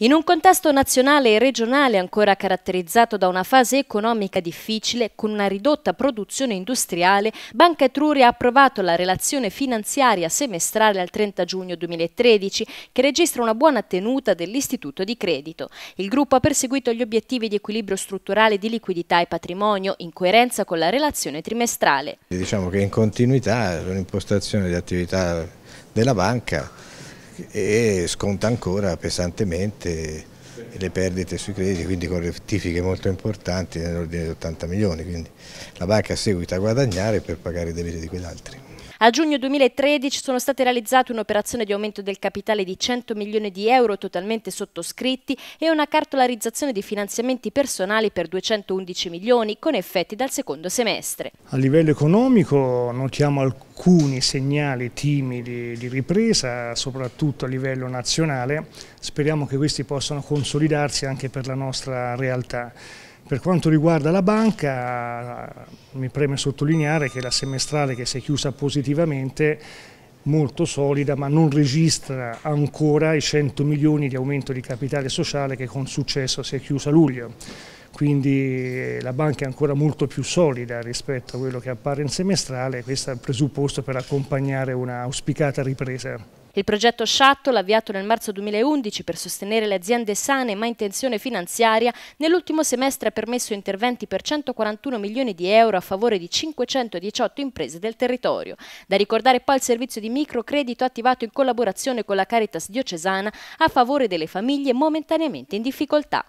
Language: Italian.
In un contesto nazionale e regionale ancora caratterizzato da una fase economica difficile, con una ridotta produzione industriale, Banca Etruria ha approvato la relazione finanziaria semestrale al 30 giugno 2013, che registra una buona tenuta dell'istituto di credito. Il gruppo ha perseguito gli obiettivi di equilibrio strutturale di liquidità e patrimonio, in coerenza con la relazione trimestrale. Diciamo che in continuità l'impostazione di attività della banca e sconta ancora pesantemente le perdite sui crediti, quindi con rettifiche molto importanti nell'ordine di 80 milioni, quindi la banca seguita a guadagnare per pagare i debiti di quegli altri. A giugno 2013 sono state realizzate un'operazione di aumento del capitale di 100 milioni di euro totalmente sottoscritti e una cartolarizzazione di finanziamenti personali per 211 milioni con effetti dal secondo semestre. A livello economico notiamo alcuni segnali timidi di ripresa, soprattutto a livello nazionale. Speriamo che questi possano consolidarsi anche per la nostra realtà. Per quanto riguarda la banca, mi preme sottolineare che la semestrale che si è chiusa positivamente molto solida ma non registra ancora i 100 milioni di aumento di capitale sociale che con successo si è chiusa a luglio. Quindi eh, la banca è ancora molto più solida rispetto a quello che appare in semestrale, e questo è il presupposto per accompagnare una auspicata ripresa. Il progetto Shuttle, avviato nel marzo 2011 per sostenere le aziende sane ma in tensione finanziaria, nell'ultimo semestre ha permesso interventi per 141 milioni di euro a favore di 518 imprese del territorio. Da ricordare poi il servizio di microcredito attivato in collaborazione con la Caritas diocesana a favore delle famiglie momentaneamente in difficoltà.